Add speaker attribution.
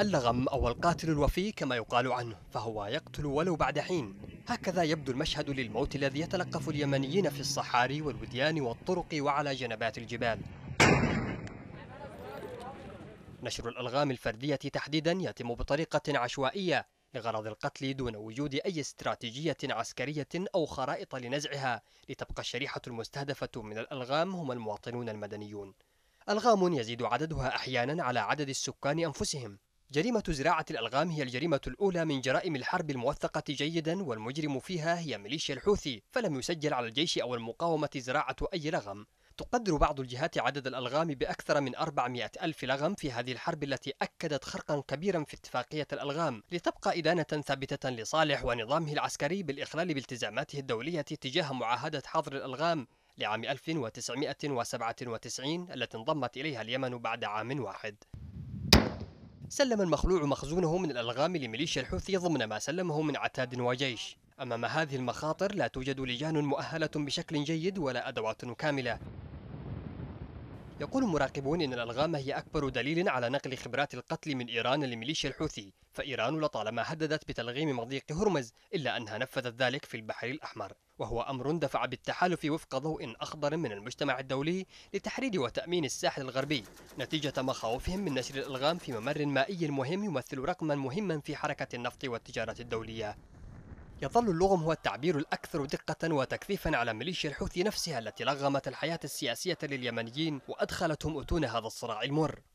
Speaker 1: اللغم أو القاتل الوفي كما يقال عنه فهو يقتل ولو بعد حين هكذا يبدو المشهد للموت الذي يتلقف اليمنيين في الصحاري والوديان والطرق وعلى جنبات الجبال نشر الألغام الفردية تحديدا يتم بطريقة عشوائية لغرض القتل دون وجود أي استراتيجية عسكرية أو خرائط لنزعها لتبقى الشريحة المستهدفة من الألغام هم المواطنون المدنيون ألغام يزيد عددها أحيانا على عدد السكان أنفسهم جريمة زراعة الألغام هي الجريمة الأولى من جرائم الحرب الموثقة جيدا والمجرم فيها هي ميليشيا الحوثي فلم يسجل على الجيش أو المقاومة زراعة أي لغم تقدر بعض الجهات عدد الألغام بأكثر من 400 ألف لغم في هذه الحرب التي أكدت خرقا كبيرا في اتفاقية الألغام لتبقى إدانة ثابتة لصالح ونظامه العسكري بالإخلال بالتزاماته الدولية تجاه معاهدة حظر الألغام لعام 1997 التي انضمت إليها اليمن بعد عام واحد سلم المخلوع مخزونه من الألغام لميليشيا الحوثي ضمن ما سلمه من عتاد وجيش أمام هذه المخاطر لا توجد لجان مؤهلة بشكل جيد ولا أدوات كاملة يقول مراقبون أن الألغام هي أكبر دليل على نقل خبرات القتل من إيران لميليشيا الحوثي فإيران لطالما هددت بتلغيم مضيق هرمز إلا أنها نفذت ذلك في البحر الأحمر وهو أمر دفع بالتحالف وفق ضوء أخضر من المجتمع الدولي لتحرير وتأمين الساحل الغربي نتيجة مخاوفهم من نشر الألغام في ممر مائي مهم يمثل رقما مهما في حركة النفط والتجارة الدولية يظل اللغم هو التعبير الأكثر دقة وتكثيفا على ميليشيا الحوثي نفسها التي لغمت الحياة السياسية لليمنيين وأدخلتهم أتون هذا الصراع المر